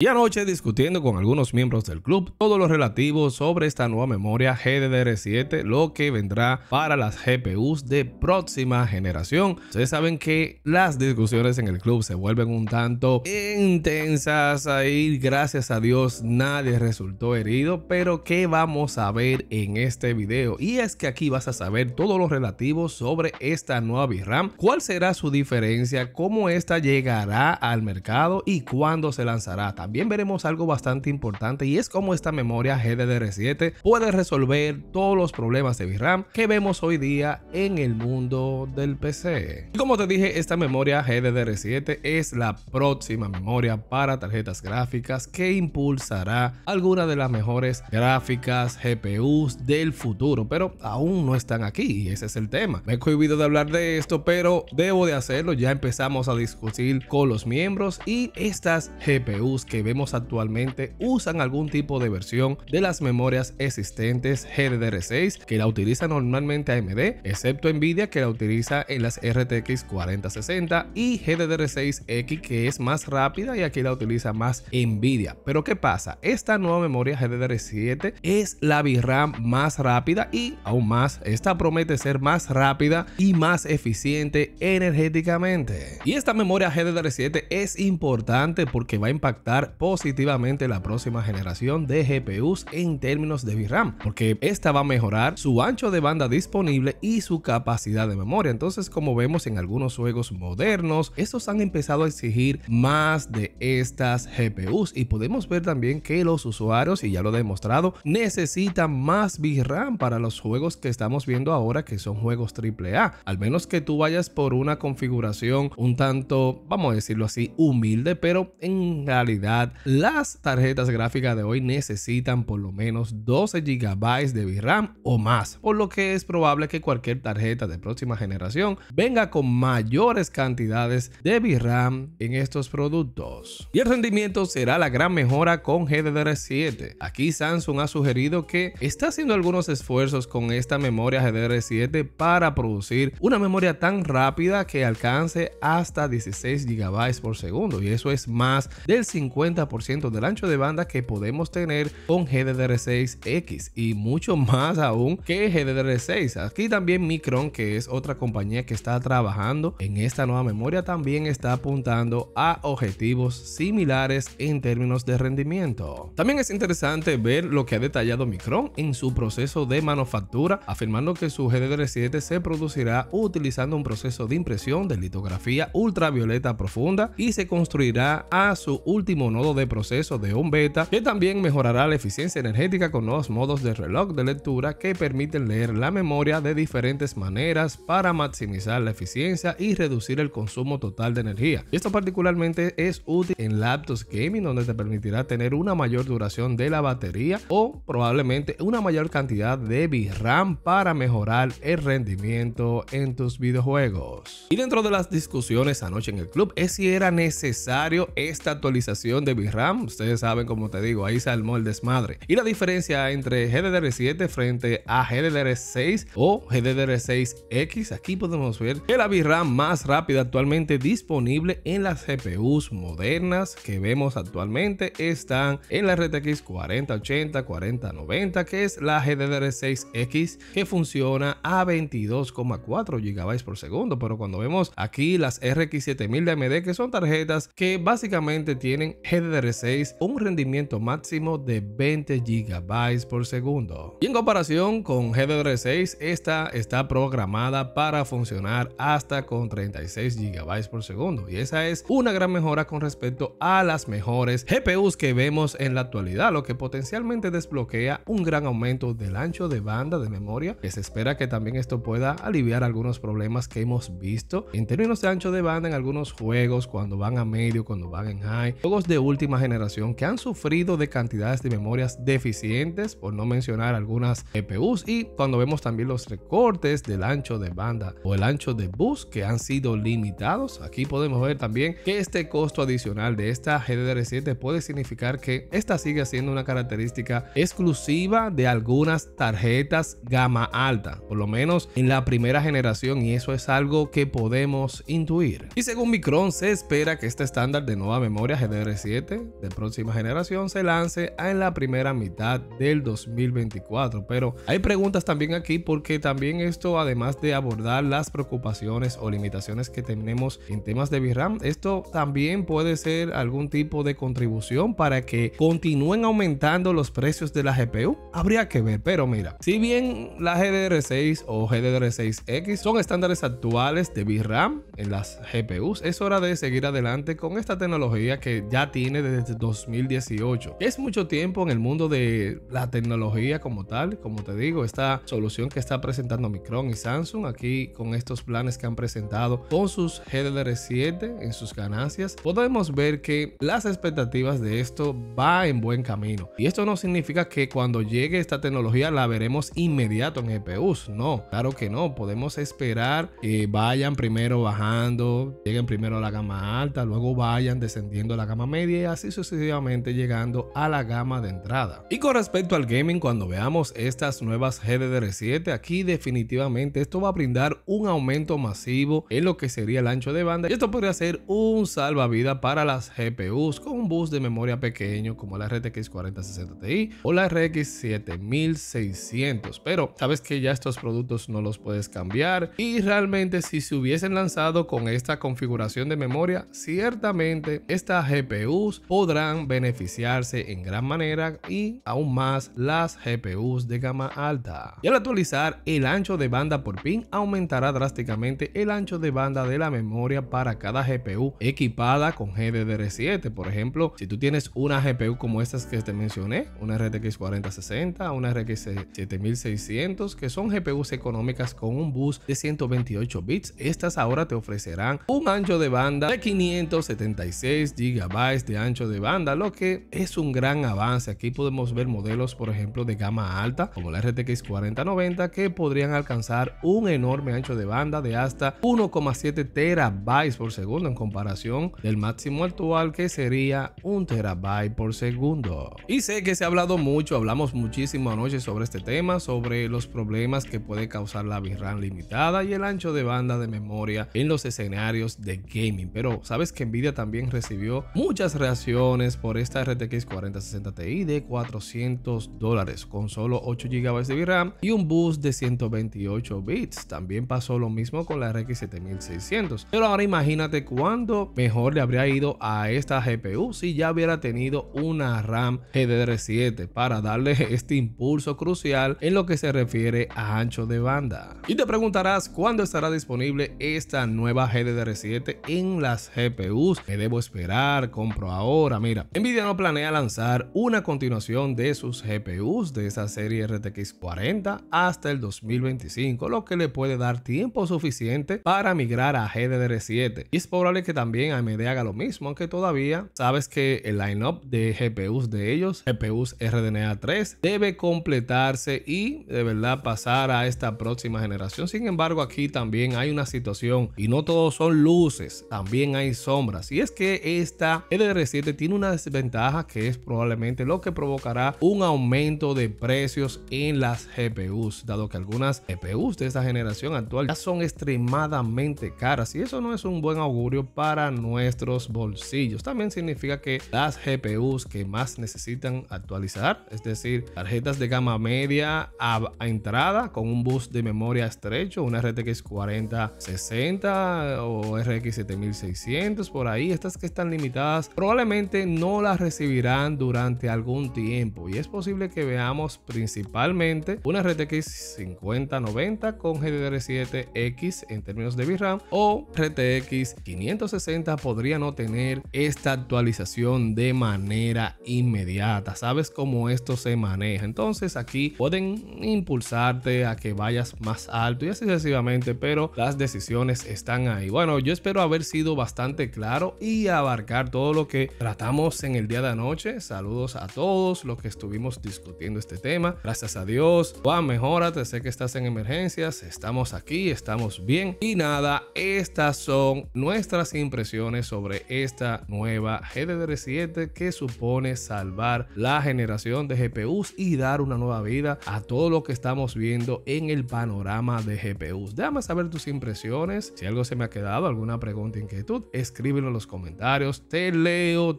Y anoche discutiendo con algunos miembros del club todo lo relativo sobre esta nueva memoria GDDR7, lo que vendrá para las GPUs de próxima generación. Ustedes saben que las discusiones en el club se vuelven un tanto intensas ahí, gracias a Dios nadie resultó herido, pero ¿qué vamos a ver en este video? Y es que aquí vas a saber todo lo relativo sobre esta nueva VRAM, cuál será su diferencia, cómo esta llegará al mercado y cuándo se lanzará. También también veremos algo bastante importante y es cómo esta memoria GDDR7 puede resolver todos los problemas de VRAM que vemos hoy día en el mundo del PC. como te dije, esta memoria GDDR7 es la próxima memoria para tarjetas gráficas que impulsará alguna de las mejores gráficas GPUs del futuro, pero aún no están aquí y ese es el tema. Me he cohibido de hablar de esto, pero debo de hacerlo. Ya empezamos a discutir con los miembros y estas GPUs que vemos actualmente usan algún tipo de versión de las memorias existentes GDDR6 que la utiliza normalmente AMD, excepto Nvidia que la utiliza en las RTX 4060 y GDDR6X que es más rápida y aquí la utiliza más Nvidia. Pero ¿qué pasa? Esta nueva memoria GDDR7 es la VRAM más rápida y aún más, esta promete ser más rápida y más eficiente energéticamente. Y esta memoria GDDR7 es importante porque va a impactar positivamente la próxima generación de GPUs en términos de VRAM, porque esta va a mejorar su ancho de banda disponible y su capacidad de memoria. Entonces, como vemos en algunos juegos modernos, estos han empezado a exigir más de estas GPUs y podemos ver también que los usuarios, y ya lo he demostrado, necesitan más VRAM para los juegos que estamos viendo ahora, que son juegos AAA. Al menos que tú vayas por una configuración un tanto, vamos a decirlo así, humilde, pero en realidad las tarjetas gráficas de hoy necesitan por lo menos 12 GB de VRAM o más, por lo que es probable que cualquier tarjeta de próxima generación venga con mayores cantidades de VRAM en estos productos. Y el rendimiento será la gran mejora con GDDR7. Aquí Samsung ha sugerido que está haciendo algunos esfuerzos con esta memoria GDDR7 para producir una memoria tan rápida que alcance hasta 16 GB por segundo y eso es más del 50 ciento del ancho de banda que podemos tener con GDDR6X y mucho más aún que GDDR6. Aquí también Micron, que es otra compañía que está trabajando en esta nueva memoria, también está apuntando a objetivos similares en términos de rendimiento. También es interesante ver lo que ha detallado Micron en su proceso de manufactura, afirmando que su GDDR7 se producirá utilizando un proceso de impresión de litografía ultravioleta profunda y se construirá a su último nodo de proceso de un beta que también mejorará la eficiencia energética con nuevos modos de reloj de lectura que permiten leer la memoria de diferentes maneras para maximizar la eficiencia y reducir el consumo total de energía. Y Esto particularmente es útil en laptops gaming donde te permitirá tener una mayor duración de la batería o probablemente una mayor cantidad de VRAM para mejorar el rendimiento en tus videojuegos. Y dentro de las discusiones anoche en el club es si era necesario esta actualización de VRAM. Ustedes saben, como te digo, ahí salmó el desmadre. Y la diferencia entre GDDR7 frente a GDDR6 o GDDR6X, aquí podemos ver que la VRAM más rápida actualmente disponible en las GPUs modernas que vemos actualmente están en la RTX 4080, 4090, que es la GDDR6X que funciona a 22,4 GB por segundo. Pero cuando vemos aquí las RX7000 de AMD, que son tarjetas que básicamente tienen GDDR6 un rendimiento máximo de 20 GB por segundo. Y en comparación con GDDR6, esta está programada para funcionar hasta con 36 GB por segundo. Y esa es una gran mejora con respecto a las mejores GPUs que vemos en la actualidad, lo que potencialmente desbloquea un gran aumento del ancho de banda de memoria, que se espera que también esto pueda aliviar algunos problemas que hemos visto en términos de ancho de banda en algunos juegos cuando van a medio, cuando van en high, juegos de última generación que han sufrido de cantidades de memorias deficientes, por no mencionar algunas GPUs, e y cuando vemos también los recortes del ancho de banda o el ancho de bus que han sido limitados, aquí podemos ver también que este costo adicional de esta GDDR7 puede significar que esta sigue siendo una característica exclusiva de algunas tarjetas gama alta, por lo menos en la primera generación, y eso es algo que podemos intuir. Y según Micron, se espera que este estándar de nueva memoria GDDR7 de próxima generación se lance en la primera mitad del 2024. Pero hay preguntas también aquí porque también esto, además de abordar las preocupaciones o limitaciones que tenemos en temas de VRAM, esto también puede ser algún tipo de contribución para que continúen aumentando los precios de la GPU. Habría que ver, pero mira, si bien la GDR6 o gdr 6 x son estándares actuales de VRAM en las GPUs, es hora de seguir adelante con esta tecnología que ya tiene desde 2018. Es mucho tiempo en el mundo de la tecnología como tal, como te digo, esta solución que está presentando Micron y Samsung aquí con estos planes que han presentado con sus GDDR7 en sus ganancias, podemos ver que las expectativas de esto va en buen camino. Y esto no significa que cuando llegue esta tecnología la veremos inmediato en GPUs, no, claro que no, podemos esperar que vayan primero bajando, lleguen primero a la gama alta, luego vayan descendiendo a la gama media y así sucesivamente llegando a la gama de entrada. Y con respecto al gaming, cuando veamos estas nuevas GDDR7, aquí definitivamente esto va a brindar un aumento masivo en lo que sería el ancho de banda y esto podría ser un salvavidas para las GPUs con un bus de memoria pequeño como la RTX 4060 Ti o la RX 7600. Pero sabes que ya estos productos no los puedes cambiar y realmente si se hubiesen lanzado con esta configuración de memoria, ciertamente esta GPU podrán beneficiarse en gran manera y aún más las GPUs de gama alta. Y al actualizar el ancho de banda por pin aumentará drásticamente el ancho de banda de la memoria para cada GPU equipada con GDDR7. Por ejemplo, si tú tienes una GPU como estas que te mencioné, una RTX 4060, una RTX 7600, que son GPUs económicas con un bus de 128 bits, estas ahora te ofrecerán un ancho de banda de 576 GB de este ancho de banda, lo que es un gran avance. Aquí podemos ver modelos, por ejemplo, de gama alta, como la RTX 4090, que podrían alcanzar un enorme ancho de banda de hasta 1,7 terabytes por segundo en comparación del máximo actual que sería un terabyte por segundo. Y sé que se ha hablado mucho, hablamos muchísimo anoche sobre este tema, sobre los problemas que puede causar la VRAM limitada y el ancho de banda de memoria en los escenarios de gaming. Pero sabes que Nvidia también recibió muchas reacciones por esta RTX 4060 Ti de 400 dólares con solo 8 GB de VRAM y un bus de 128 bits. También pasó lo mismo con la RX 7600. Pero ahora imagínate cuándo mejor le habría ido a esta GPU si ya hubiera tenido una RAM gdr 7 para darle este impulso crucial en lo que se refiere a ancho de banda. Y te preguntarás cuándo estará disponible esta nueva GDDR7 en las GPUs. que debo esperar? con pero ahora mira, Nvidia no planea lanzar una continuación de sus GPUs de esa serie RTX 40 hasta el 2025, lo que le puede dar tiempo suficiente para migrar a GDDR7. Y es probable que también AMD haga lo mismo, aunque todavía sabes que el lineup de GPUs de ellos, GPUs RDNA 3, debe completarse y de verdad pasar a esta próxima generación. Sin embargo, aquí también hay una situación y no todos son luces, también hay sombras. Y es que esta GDDR r 7 tiene una desventaja que es probablemente lo que provocará un aumento de precios en las GPUs, dado que algunas GPUs de esta generación actual ya son extremadamente caras y eso no es un buen augurio para nuestros bolsillos. También significa que las GPUs que más necesitan actualizar, es decir, tarjetas de gama media a, entrada con un bus de memoria estrecho, una RTX 4060 o RX 7600 por ahí, estas que están limitadas probablemente no la recibirán durante algún tiempo y es posible que veamos principalmente una RTX 5090 con GDDR7X en términos de VRAM o RTX 560 podría no tener esta actualización de manera inmediata. Sabes cómo esto se maneja. Entonces aquí pueden impulsarte a que vayas más alto y así sucesivamente, pero las decisiones están ahí. Bueno, yo espero haber sido bastante claro y abarcar todo lo que tratamos en el día de anoche. Saludos a todos los que estuvimos discutiendo este tema. Gracias a Dios. Juan, mejorate, Sé que estás en emergencias. Estamos aquí, estamos bien. Y nada, estas son nuestras impresiones sobre esta nueva GDDR7 que supone salvar la generación de GPUs y dar una nueva vida a todo lo que estamos viendo en el panorama de GPUs. Déjame saber tus impresiones. Si algo se me ha quedado, alguna pregunta, inquietud, escríbelo en los comentarios. Te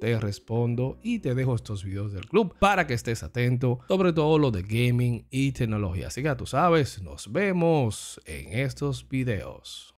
te respondo y te dejo estos videos del club para que estés atento, sobre todo lo de gaming y tecnología. Así que ya tú sabes, nos vemos en estos videos.